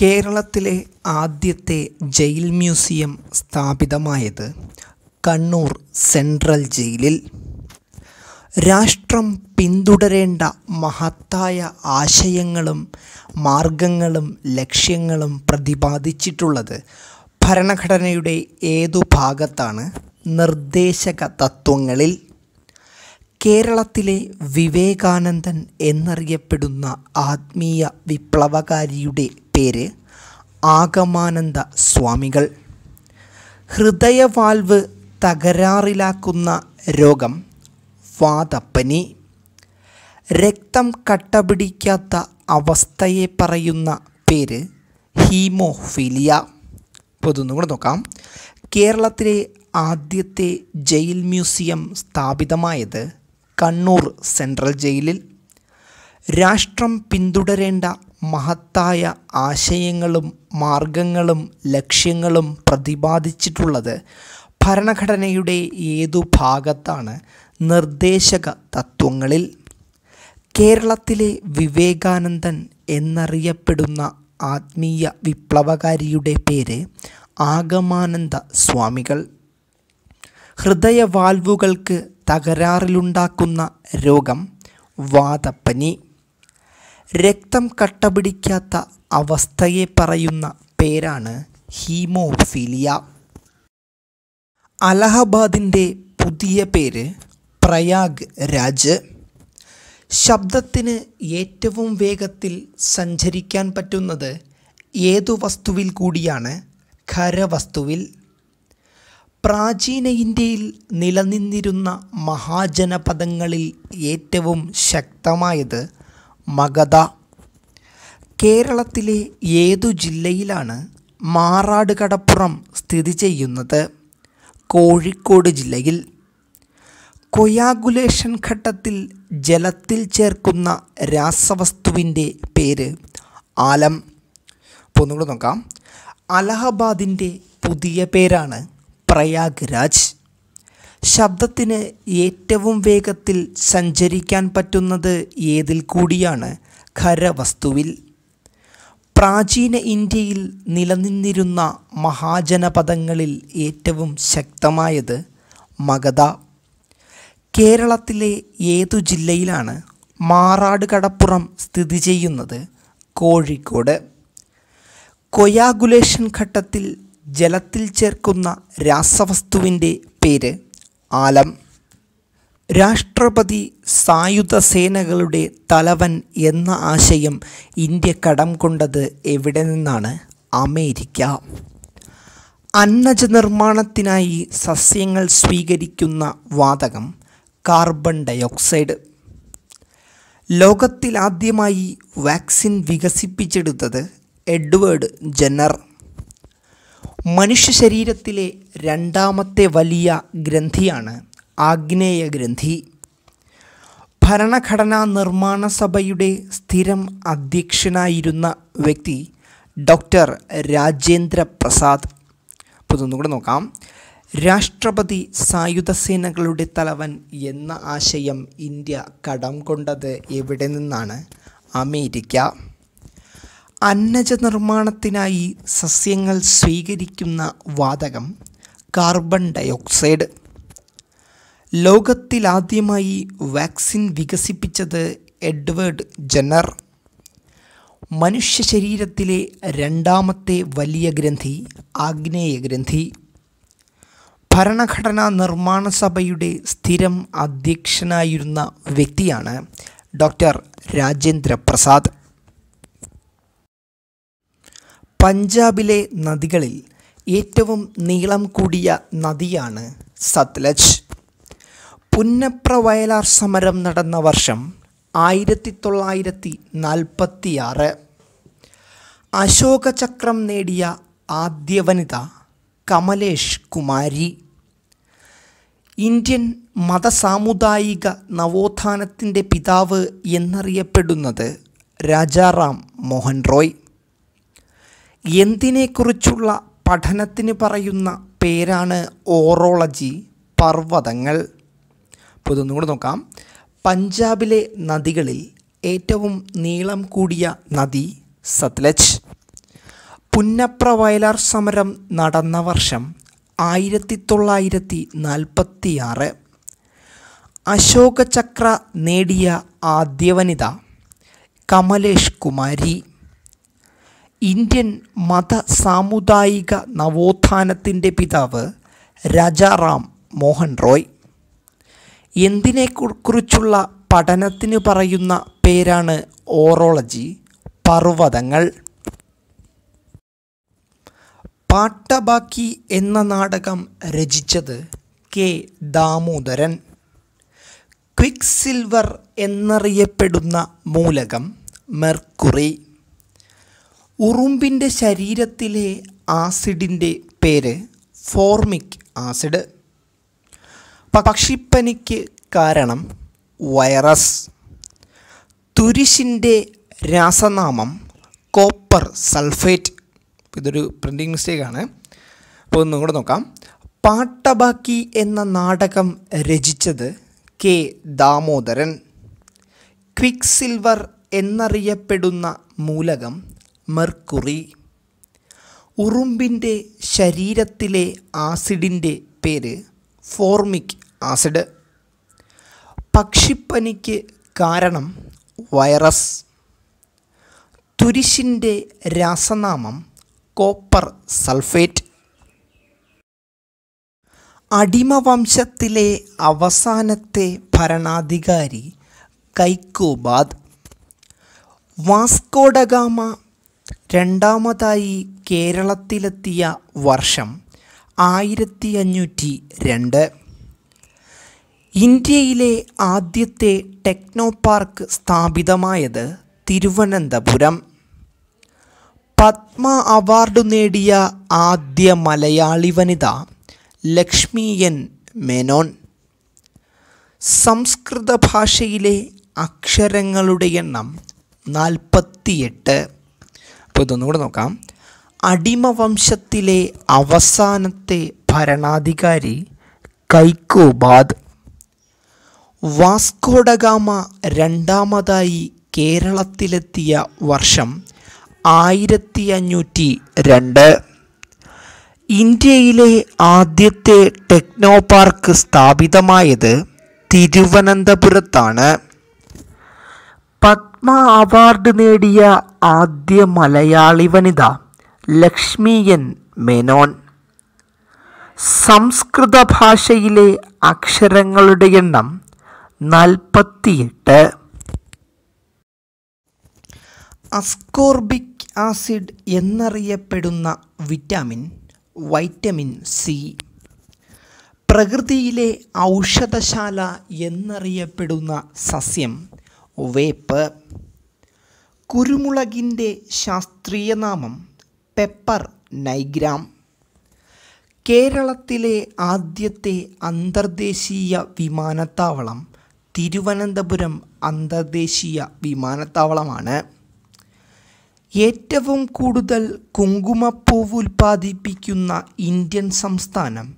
കേരളത്തിലെ ആദ്യത്തെ jail museum സ്ഥാപിതമായത് കണ്ണൂർ സെൻട്രൽ ജയിലിൽ രാഷ്ട്രം പിന്തുടരേണ്ട മഹത്തായ ആശയങ്ങളും മാർഗങ്ങളും ലക്ഷ്യങ്ങളും പ്രതിപാദിച്ചിട്ടുള്ളത് ഭരണഘടനയുടെ ഏതു ഭാഗത്താണ് നിർദ്ദേശക തത്വങ്ങളിൽ കേരളത്തിലെ വിവേകാനന്ദൻ എന്നറിയപ്പെടുന്ന ആത്മീയ വിപ്ലവകാരിയുടെ പേര് ആഗമാനന്ദ സ്വാമികൾ ഹൃദയവാൽവ് തകരാറിലാക്കുന്ന രോഗം വാതപ്പനി രക്തം കട്ടപിടിക്കാത്ത അവസ്ഥയെ പറയുന്ന പേര് ഹീമോഫീലിയ പൊതുവൊന്നും കൂടെ നോക്കാം കേരളത്തിലെ ആദ്യത്തെ ജയിൽ മ്യൂസിയം സ്ഥാപിതമായത് കണ്ണൂർ സെൻട്രൽ ജയിലിൽ രാഷ്ട്രം പിന്തുടരേണ്ട മഹത്തായ ആശയങ്ങളും മാർഗങ്ങളും ലക്ഷ്യങ്ങളും പ്രതിപാദിച്ചിട്ടുള്ളത് ഭരണഘടനയുടെ ഏതു ഭാഗത്താണ് നിർദ്ദേശക തത്വങ്ങളിൽ കേരളത്തിലെ വിവേകാനന്ദൻ എന്നറിയപ്പെടുന്ന ആത്മീയ വിപ്ലവകാരിയുടെ പേര് ആഗമാനന്ദ സ്വാമികൾ ഹൃദയവാൽവുകൾക്ക് തകരാറിലുണ്ടാക്കുന്ന രോഗം വാതപ്പനി രക്തം കട്ടപിടിക്കാത്ത അവസ്ഥയെ പറയുന്ന പേരാണ് ഹീമോഫീലിയ അലഹബാദിൻ്റെ പുതിയ പേര് പ്രയാഗ് രാജ് ശബ്ദത്തിന് ഏറ്റവും വേഗത്തിൽ സഞ്ചരിക്കാൻ പറ്റുന്നത് ഏതു വസ്തുവിൽ കൂടിയാണ് ഖരവസ്തുവിൽ പ്രാചീന ഇന്ത്യയിൽ നിലനിന്നിരുന്ന മഹാജനപദങ്ങളിൽ ഏറ്റവും ശക്തമായത് മഗധ കേരളത്തിലെ ഏതു ജില്ലയിലാണ് മാറാട് കടപ്പുറം സ്ഥിതി ചെയ്യുന്നത് കോഴിക്കോട് ജില്ലയിൽ കൊയാഗുലേഷൻ ഘട്ടത്തിൽ ജലത്തിൽ ചേർക്കുന്ന രാസവസ്തുവിൻ്റെ പേര് ആലം ഒന്നുകൂടെ നോക്കാം അലഹബാദിൻ്റെ പുതിയ പേരാണ് പ്രയാഗ്രാജ് രാജ് ശബ്ദത്തിന് ഏറ്റവും വേഗത്തിൽ സഞ്ചരിക്കാൻ പറ്റുന്നത് ഏതിൽ കൂടിയാണ് ഖരവസ്തുവിൽ പ്രാചീന ഇന്ത്യയിൽ നിലനിന്നിരുന്ന മഹാജനപദങ്ങളിൽ ഏറ്റവും ശക്തമായത് മഗധ കേരളത്തിലെ ഏതു ജില്ലയിലാണ് മാറാട് കടപ്പുറം സ്ഥിതി ചെയ്യുന്നത് കോഴിക്കോട് കൊയാഗുലേഷൻ ഘട്ടത്തിൽ ജലത്തിൽ ചേർക്കുന്ന രാസവസ്തുവിൻ്റെ പേര് ആലം രാഷ്ട്രപതി സായുധ സേനകളുടെ തലവൻ എന്ന ആശയം ഇന്ത്യ കടം കൊണ്ടത് എവിടെ നിന്നാണ് അമേരിക്ക അന്നജ നിർമ്മാണത്തിനായി സസ്യങ്ങൾ സ്വീകരിക്കുന്ന വാതകം കാർബൺ ഡയോക്സൈഡ് ലോകത്തിലാദ്യമായി വാക്സിൻ വികസിപ്പിച്ചെടുത്തത് എഡ്വേർഡ് ജെന്നർ മനുഷ്യ ശരീരത്തിലെ രണ്ടാമത്തെ വലിയ ഗ്രന്ഥിയാണ് ആഗ്നേയ ഗ്രന്ഥി ഭരണഘടനാ നിർമ്മാണ സഭയുടെ സ്ഥിരം അധ്യക്ഷനായിരുന്ന വ്യക്തി ഡോക്ടർ രാജേന്ദ്ര പ്രസാദ് അപ്പോൾ നോക്കാം രാഷ്ട്രപതി സായുധ സേനകളുടെ തലവൻ എന്ന ആശയം ഇന്ത്യ കടം കൊണ്ടത് എവിടെ നിന്നാണ് അമേരിക്ക അന്നജ നിർമ്മാണത്തിനായി സസ്യങ്ങൾ സ്വീകരിക്കുന്ന വാതകം കാർബൺ ഡയോക്സൈഡ് ലോകത്തിലാദ്യമായി വാക്സിൻ വികസിപ്പിച്ചത് എഡ്വേർഡ് ജെന്നർ മനുഷ്യ ശരീരത്തിലെ രണ്ടാമത്തെ വലിയ ഗ്രന്ഥി ആഗ്നേയ ഗ്രന്ഥി ഭരണഘടനാ നിർമ്മാണ സഭയുടെ സ്ഥിരം അധ്യക്ഷനായിരുന്ന വ്യക്തിയാണ് ഡോക്ടർ രാജേന്ദ്ര പ്രസാദ് പഞ്ചാബിലെ നദികളിൽ ഏറ്റവും നീളം കൂടിയ നദിയാണ് സത്ലജ് പുന്നപ്ര വയലാർ സമരം നടന്ന വർഷം ആയിരത്തി തൊള്ളായിരത്തി നാൽപ്പത്തിയാറ് അശോകചക്രം നേടിയ ആദ്യ വനിത കമലേഷ് കുമാരി ഇന്ത്യൻ മതസാമുദായിക നവോത്ഥാനത്തിൻ്റെ പിതാവ് എന്നറിയപ്പെടുന്നത് രാജാറാം മോഹൻ റോയ് എന്തിനെക്കുറിച്ചുള്ള പഠനത്തിന് പറയുന്ന പേരാണ് ഓറോളജി പർവ്വതങ്ങൾ അപ്പോൾ ഇതൊന്നും കൂടെ നോക്കാം പഞ്ചാബിലെ നദികളിൽ ഏറ്റവും നീളം കൂടിയ നദി സത്ലജ് പുന്നപ്ര വയലാർ സമരം നടന്ന വർഷം ആയിരത്തി തൊള്ളായിരത്തി നാൽപ്പത്തിയാറ് അശോകചക്ര നേടിയ ആദ്യ വനിത കമലേഷ് കുമാരി ഇന്ത്യൻ മത സാമുദായിക നവോത്ഥാനത്തിൻ്റെ പിതാവ് രാജാറാം മോഹൻ റോയ് എന്തിനെക്കുറിച്ചുള്ള പഠനത്തിന് പറയുന്ന പേരാണ് ഓറോളജി പർവ്വതങ്ങൾ പാട്ടബാക്കി എന്ന നാടകം രചിച്ചത് കെ ദാമോദരൻ ക്വിക്ക് സിൽവർ എന്നറിയപ്പെടുന്ന മൂലകം മെർക്കുറി ഉറുമ്പിൻ്റെ ശരീരത്തിലെ ആസിഡിൻ്റെ പേര് ഫോർമിക് ആസിഡ് പക്ഷിപ്പനിക്ക് കാരണം വൈറസ് തുരിശിൻ്റെ രാസനാമം കോപ്പർ സൾഫേറ്റ് ഇതൊരു പ്രിൻറ്റിങ് ആണ് അപ്പോൾ ഒന്നും കൂടെ നോക്കാം പാട്ടബാക്കി എന്ന നാടകം രചിച്ചത് കെ ദാമോദരൻ ക്വിക്ക് സിൽവർ എന്നറിയപ്പെടുന്ന മൂലകം മെർക്കുറി ഉറുമ്പിൻ്റെ ശരീരത്തിലെ ആസിഡിൻ്റെ പേര് ഫോർമിക് ആസിഡ് പക്ഷിപ്പനിക്ക് കാരണം വൈറസ് തുരിശിൻ്റെ രാസനാമം കോപ്പർ സൾഫേറ്റ് അടിമവംശത്തിലെ അവസാനത്തെ ഭരണാധികാരി കൈക്കോബാദ് വാസ്കോഡഗാമ രണ്ടാമതായി കേരളത്തിലെത്തിയ വർഷം ആയിരത്തി അഞ്ഞൂറ്റി രണ്ട് ഇന്ത്യയിലെ ആദ്യത്തെ ടെക്നോ പാർക്ക് സ്ഥാപിതമായത് തിരുവനന്തപുരം പത്മ അവാർഡ് നേടിയ ആദ്യ മലയാളി വനിത ലക്ഷ്മി എൻ മേനോൻ സംസ്കൃത ഭാഷയിലെ അക്ഷരങ്ങളുടെ എണ്ണം നാൽപ്പത്തിയെട്ട് അപ്പോൾ ഇതൊന്നുകൂടെ നോക്കാം അടിമവംശത്തിലെ അവസാനത്തെ ഭരണാധികാരി കൈക്കോബാദ് വാസ്കോഡഗാമ രണ്ടാമതായി കേരളത്തിലെത്തിയ വർഷം ആയിരത്തി അഞ്ഞൂറ്റി രണ്ട് ഇന്ത്യയിലെ ആദ്യത്തെ ടെക്നോ പാർക്ക് സ്ഥാപിതമായത് തിരുവനന്തപുരത്താണ് പത്മ അവാർഡ് നേടിയ ആദ്യ മലയാളി വനിത ലക്ഷ്മി എൻ മേനോൻ സംസ്കൃത ഭാഷയിലെ അക്ഷരങ്ങളുടെ എണ്ണം നാൽപ്പത്തിയെട്ട് അസ്കോർബിക് ആസിഡ് എന്നറിയപ്പെടുന്ന വിറ്റാമിൻ വൈറ്റമിൻ സി പ്രകൃതിയിലെ ഔഷധശാല എന്നറിയപ്പെടുന്ന സസ്യം വേപ്പ് കുരുമുളകിൻ്റെ ശാസ്ത്രീയ നാമം പെപ്പർ നൈഗ്രാം കേരളത്തിലെ ആദ്യത്തെ അന്തർദേശീയ വിമാനത്താവളം തിരുവനന്തപുരം അന്തർദേശീയ വിമാനത്താവളമാണ് ഏറ്റവും കൂടുതൽ കുങ്കുമപ്പൂവ് ഉൽപ്പാദിപ്പിക്കുന്ന ഇന്ത്യൻ സംസ്ഥാനം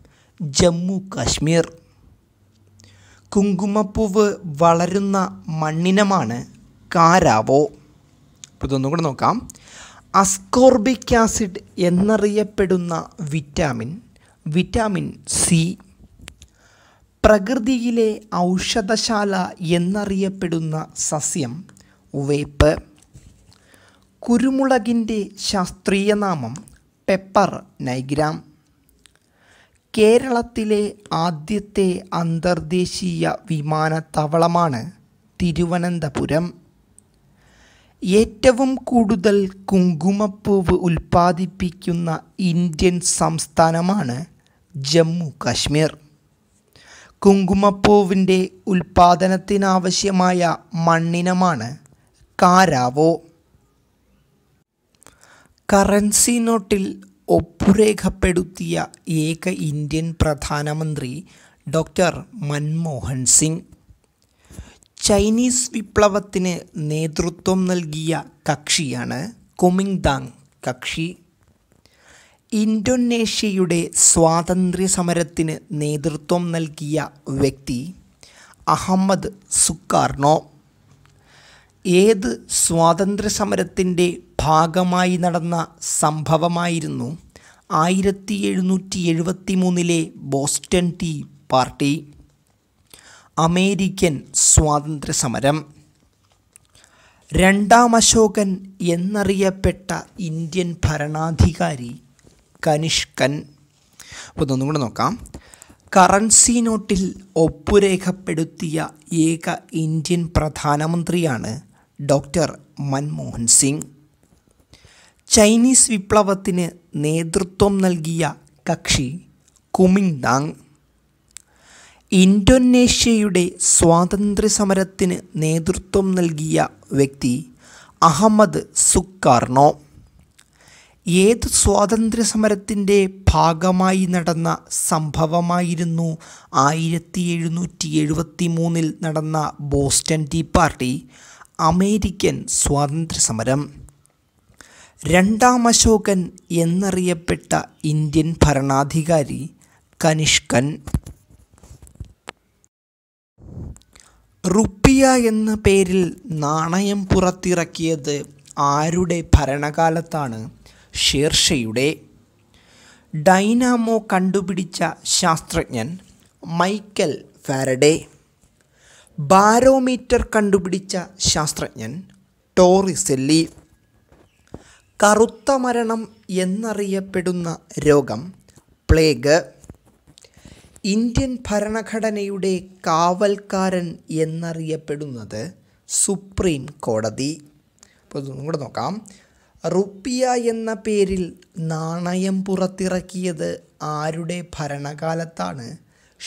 ജമ്മു കാശ്മീർ കുങ്കുമപ്പൂവ് വളരുന്ന മണ്ണിനമാണ് കാരാവോ അപ്പോൾ ഇതൊന്നും കൂടെ നോക്കാം അസ്കോർബിക് ആസിഡ് എന്നറിയപ്പെടുന്ന വിറ്റാമിൻ വിറ്റാമിൻ സി പ്രകൃതിയിലെ ഔഷധശാല എന്നറിയപ്പെടുന്ന സസ്യം വേപ്പ് കുരുമുളകിൻ്റെ ശാസ്ത്രീയ നാമം പെപ്പർ നൈഗ്രാം കേരളത്തിലെ ആദ്യത്തെ അന്തർദേശീയ വിമാനത്താവളമാണ് തിരുവനന്തപുരം ഏറ്റവും കൂടുതൽ കുങ്കുമപ്പൂവ് ഉൽപ്പാദിപ്പിക്കുന്ന ഇന്ത്യൻ സംസ്ഥാനമാണ് ജമ്മു കാശ്മീർ കുങ്കുമപ്പൂവിൻ്റെ ഉൽപ്പാദനത്തിനാവശ്യമായ മണ്ണിനമാണ് കാരാവോ കറൻസി നോട്ടിൽ ഒപ്പുരേഖപ്പെടുത്തിയ ഏക ഇന്ത്യൻ പ്രധാനമന്ത്രി ഡോക്ടർ മൻമോഹൻ സിംഗ് ചൈനീസ് വിപ്ലവത്തിന് നേതൃത്വം നൽകിയ കക്ഷിയാണ് കുമിങ്താങ് കക്ഷി ഇൻഡോനേഷ്യയുടെ സ്വാതന്ത്ര്യസമരത്തിന് നേതൃത്വം നൽകിയ വ്യക്തി അഹമ്മദ് സുക്കാർണോ ഏത് സമരത്തിൻ്റെ ഭാഗമായി നടന്ന സംഭവമായിരുന്നു ആയിരത്തി എഴുന്നൂറ്റി എഴുപത്തി മൂന്നിലെ ബോസ്റ്റൺ ടീ പാർട്ടി അമേരിക്കൻ സ്വാതന്ത്ര്യസമരം രണ്ടാം അശോകൻ എന്നറിയപ്പെട്ട ഇന്ത്യൻ ഭരണാധികാരി കനിഷ്കൻ അപ്പോൾ ഒന്നും കൂടെ നോക്കാം കറൻസി നോട്ടിൽ ഒപ്പുരേഖപ്പെടുത്തിയ ഏക ഇന്ത്യൻ പ്രധാനമന്ത്രിയാണ് ഡോക്ടർ മൻമോഹൻ സിംഗ് ചൈനീസ് വിപ്ലവത്തിന് നേതൃത്വം നൽകിയ കക്ഷി ദാങ് ഇൻഡോനേഷ്യയുടെ സ്വാതന്ത്ര്യസമരത്തിന് നേതൃത്വം നൽകിയ വ്യക്തി അഹമ്മദ് സുക്കാർണോ ഏത് സ്വാതന്ത്ര്യസമരത്തിൻ്റെ ഭാഗമായി നടന്ന സംഭവമായിരുന്നു ആയിരത്തി എഴുന്നൂറ്റി എഴുപത്തി മൂന്നിൽ നടന്ന ബോസ്റ്റൺ ടീ പാർട്ടി അമേരിക്കൻ സ്വാതന്ത്ര്യസമരം രണ്ടാം അശോകൻ എന്നറിയപ്പെട്ട ഇന്ത്യൻ ഭരണാധികാരി കനിഷ്കൻ റുപ്പിയ എന്ന പേരിൽ നാണയം പുറത്തിറക്കിയത് ആരുടെ ഭരണകാലത്താണ് ഷേർഷയുടെ ഡൈനാമോ കണ്ടുപിടിച്ച ശാസ്ത്രജ്ഞൻ മൈക്കൽ ഫാരഡേ ബാരോമീറ്റർ കണ്ടുപിടിച്ച ശാസ്ത്രജ്ഞൻ ടോറിസെല്ലി കറുത്ത മരണം എന്നറിയപ്പെടുന്ന രോഗം പ്ലേഗ് ഇന്ത്യൻ ഭരണഘടനയുടെ കാവൽക്കാരൻ എന്നറിയപ്പെടുന്നത് സുപ്രീം കോടതി അപ്പോൾ ഇതും കൂടെ നോക്കാം റുപ്പിയ എന്ന പേരിൽ നാണയം പുറത്തിറക്കിയത് ആരുടെ ഭരണകാലത്താണ്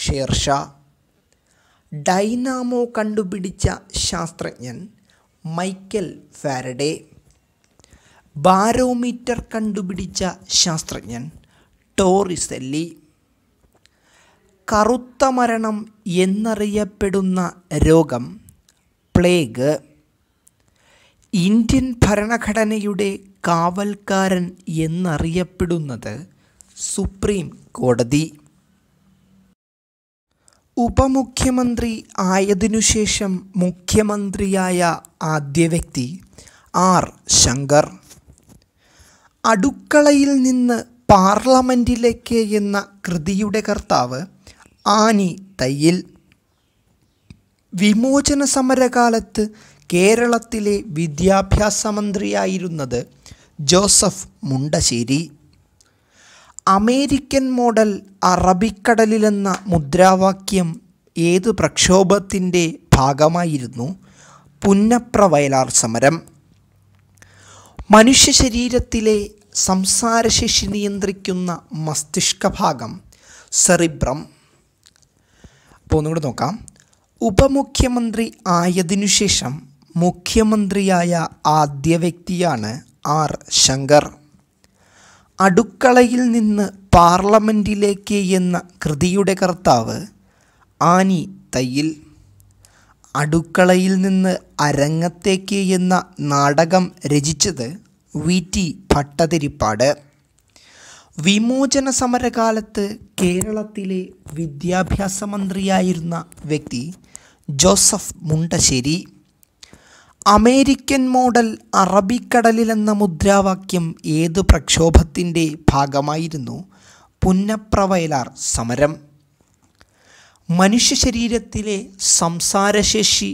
ഷേർഷാ ഡൈനാമോ കണ്ടുപിടിച്ച ശാസ്ത്രജ്ഞൻ മൈക്കൽ ഫാരഡേ ബാരോമീറ്റർ കണ്ടുപിടിച്ച ശാസ്ത്രജ്ഞൻ ടോറിസെല്ലി കറുത്ത മരണം എന്നറിയപ്പെടുന്ന രോഗം പ്ലേഗ് ഇന്ത്യൻ ഭരണഘടനയുടെ കാവൽക്കാരൻ എന്നറിയപ്പെടുന്നത് സുപ്രീം കോടതി ഉപമുഖ്യമന്ത്രി ആയതിനുശേഷം മുഖ്യമന്ത്രിയായ ആദ്യ വ്യക്തി ആർ ശങ്കർ അടുക്കളയിൽ നിന്ന് പാർലമെൻറ്റിലേക്ക് എന്ന കൃതിയുടെ കർത്താവ് ആനി തയ്യൽ വിമോചന സമരകാലത്ത് കേരളത്തിലെ വിദ്യാഭ്യാസ മന്ത്രിയായിരുന്നത് ജോസഫ് മുണ്ടശ്ശേരി അമേരിക്കൻ മോഡൽ അറബിക്കടലിലെന്ന മുദ്രാവാക്യം ഏത് പ്രക്ഷോഭത്തിൻ്റെ ഭാഗമായിരുന്നു പുന്നപ്ര വയലാർ സമരം മനുഷ്യ ശരീരത്തിലെ സംസാരശേഷി നിയന്ത്രിക്കുന്ന മസ്തിഷ്കഭാഗം സെറിബ്രം അപ്പോൾ ഒന്നുകൂടെ നോക്കാം ഉപമുഖ്യമന്ത്രി ആയതിനു ശേഷം മുഖ്യമന്ത്രിയായ ആദ്യ വ്യക്തിയാണ് ആർ ശങ്കർ അടുക്കളയിൽ നിന്ന് പാർലമെൻറ്റിലേക്ക് എന്ന കൃതിയുടെ കർത്താവ് ആനി തയ്യിൽ അടുക്കളയിൽ നിന്ന് അരങ്ങത്തേക്ക് എന്ന നാടകം രചിച്ചത് വി ടി ഭട്ടതിരിപ്പാട് വിമോചന സമരകാലത്ത് കേരളത്തിലെ വിദ്യാഭ്യാസ മന്ത്രിയായിരുന്ന വ്യക്തി ജോസഫ് മുണ്ടശ്ശേരി അമേരിക്കൻ മോഡൽ അറബിക്കടലിലെന്ന മുദ്രാവാക്യം ഏത് പ്രക്ഷോഭത്തിൻ്റെ ഭാഗമായിരുന്നു പുന്നപ്രവയലാർ സമരം മനുഷ്യ ശരീരത്തിലെ സംസാരശേഷി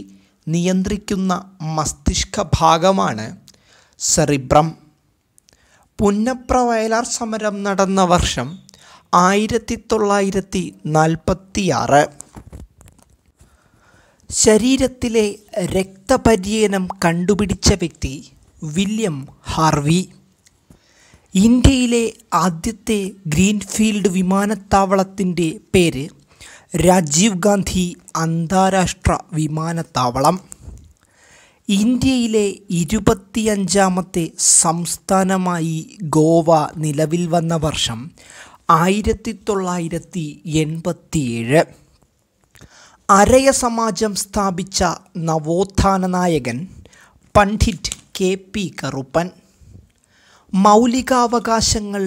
നിയന്ത്രിക്കുന്ന മസ്തിഷ്ക ഭാഗമാണ് സെറിബ്രം പുന്നപ്ര വയലാർ സമരം നടന്ന വർഷം ആയിരത്തി തൊള്ളായിരത്തി നാൽപ്പത്തിയാറ് ശരീരത്തിലെ രക്തപര്യനം കണ്ടുപിടിച്ച വ്യക്തി വില്യം ഹാർവി ഇന്ത്യയിലെ ആദ്യത്തെ ഗ്രീൻഫീൽഡ് വിമാനത്താവളത്തിൻ്റെ പേര് രാജീവ് ഗാന്ധി അന്താരാഷ്ട്ര വിമാനത്താവളം ഇന്ത്യയിലെ ഇരുപത്തിയഞ്ചാമത്തെ സംസ്ഥാനമായി ഗോവ നിലവിൽ വന്ന വർഷം ആയിരത്തി തൊള്ളായിരത്തി എൺപത്തിയേഴ് അരയ സമാജം സ്ഥാപിച്ച നവോത്ഥാന നായകൻ പണ്ഡിറ്റ് കെ പി കറുപ്പൻ മൗലികാവകാശങ്ങൾ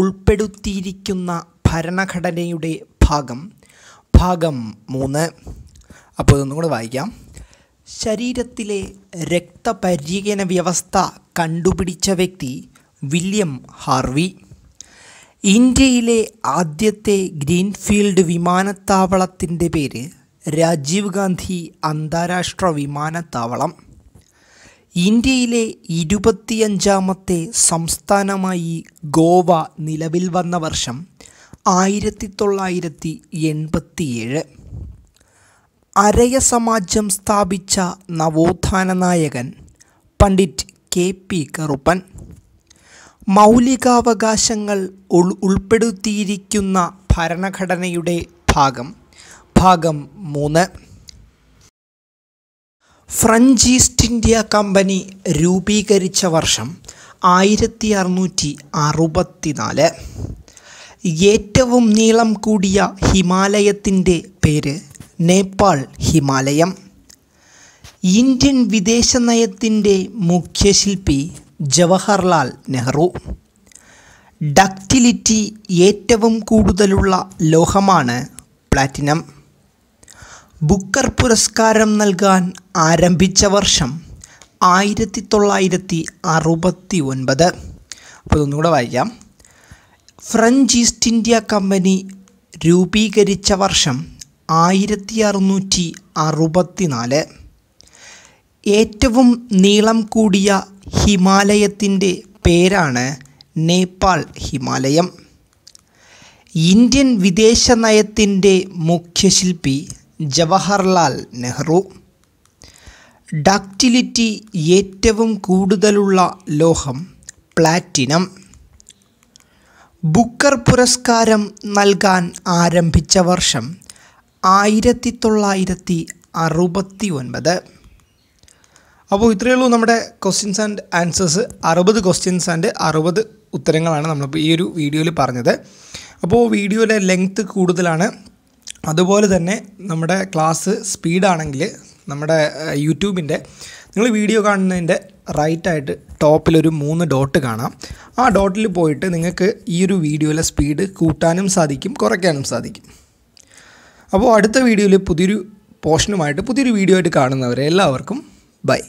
ഉൾപ്പെടുത്തിയിരിക്കുന്ന ഭരണഘടനയുടെ ഭാഗം ഭാഗം മൂന്ന് അപ്പോൾ ഇതൊന്നും കൂടെ വായിക്കാം ശരീരത്തിലെ രക്തപര്യകന വ്യവസ്ഥ കണ്ടുപിടിച്ച വ്യക്തി വില്യം ഹാർവി ഇന്ത്യയിലെ ആദ്യത്തെ ഗ്രീൻഫീൽഡ് വിമാനത്താവളത്തിൻ്റെ പേര് രാജീവ് ഗാന്ധി അന്താരാഷ്ട്ര വിമാനത്താവളം ഇന്ത്യയിലെ ഇരുപത്തിയഞ്ചാമത്തെ സംസ്ഥാനമായി ഗോവ നിലവിൽ വന്ന വർഷം ആയിരത്തി തൊള്ളായിരത്തി എൺപത്തിയേഴ് അരയ സമാജം സ്ഥാപിച്ച നവോത്ഥാന നായകൻ പണ്ഡിറ്റ് കെ പി കറുപ്പൻ മൗലികാവകാശങ്ങൾ ഉൾപ്പെടുത്തിയിരിക്കുന്ന ഭരണഘടനയുടെ ഭാഗം ഭാഗം മൂന്ന് ഫ്രഞ്ച് ഈസ്റ്റ് ഇന്ത്യ കമ്പനി രൂപീകരിച്ച വർഷം ആയിരത്തി അറുന്നൂറ്റി അറുപത്തിനാല് ഏറ്റവും നീളം കൂടിയ ഹിമാലയത്തിൻ്റെ പേര് നേപ്പാൾ ഹിമാലയം ഇന്ത്യൻ വിദേശനയത്തിൻ്റെ മുഖ്യശില്പി ജവഹർലാൽ നെഹ്റു ഡക്റ്റിലിറ്റി ഏറ്റവും കൂടുതലുള്ള ലോഹമാണ് പ്ലാറ്റിനം ബുക്കർ പുരസ്കാരം നൽകാൻ ആരംഭിച്ച വർഷം ആയിരത്തി തൊള്ളായിരത്തി അറുപത്തി ഒൻപത് അപ്പോൾ ഇതൊന്നുകൂടെ വായിക്കാം ഫ്രഞ്ച് ഈസ്റ്റ് ഇന്ത്യ കമ്പനി രൂപീകരിച്ച വർഷം ആയിരത്തി അറുന്നൂറ്റി അറുപത്തിനാല് ഏറ്റവും നീളം കൂടിയ ഹിമാലയത്തിൻ്റെ പേരാണ് നേപ്പാൾ ഹിമാലയം ഇന്ത്യൻ വിദേശ നയത്തിൻ്റെ മുഖ്യശില്പി ജവഹർലാൽ നെഹ്റു ഡാക്റ്റിലിറ്റി ഏറ്റവും കൂടുതലുള്ള ലോഹം പ്ലാറ്റിനം ബുക്കർ പുരസ്കാരം നൽകാൻ ആരംഭിച്ച വർഷം ആയിരത്തി തൊള്ളായിരത്തി അറുപത്തി ഒൻപത് അപ്പോൾ ഇത്രയേ ഉള്ളൂ നമ്മുടെ ക്വസ്റ്റ്യൻസ് ആൻഡ് ആൻസേഴ്സ് അറുപത് ക്വസ്റ്റ്യൻസ് ആൻഡ് അറുപത് ഉത്തരങ്ങളാണ് നമ്മളിപ്പോൾ ഈ ഒരു വീഡിയോയിൽ പറഞ്ഞത് അപ്പോൾ വീഡിയോയുടെ ലെങ്ത്ത് കൂടുതലാണ് അതുപോലെ തന്നെ നമ്മുടെ ക്ലാസ് സ്പീഡാണെങ്കിൽ നമ്മുടെ യൂട്യൂബിൻ്റെ നിങ്ങൾ വീഡിയോ കാണുന്നതിൻ്റെ റൈറ്റായിട്ട് ടോപ്പിലൊരു മൂന്ന് ഡോട്ട് കാണാം ആ ഡോട്ടിൽ പോയിട്ട് നിങ്ങൾക്ക് ഈ ഒരു വീഡിയോയിലെ സ്പീഡ് കൂട്ടാനും സാധിക്കും കുറയ്ക്കാനും സാധിക്കും അപ്പോൾ അടുത്ത വീഡിയോയിൽ പുതിയൊരു പോർഷനുമായിട്ട് പുതിയൊരു വീഡിയോ ആയിട്ട് കാണുന്നവരെ എല്ലാവർക്കും ബൈ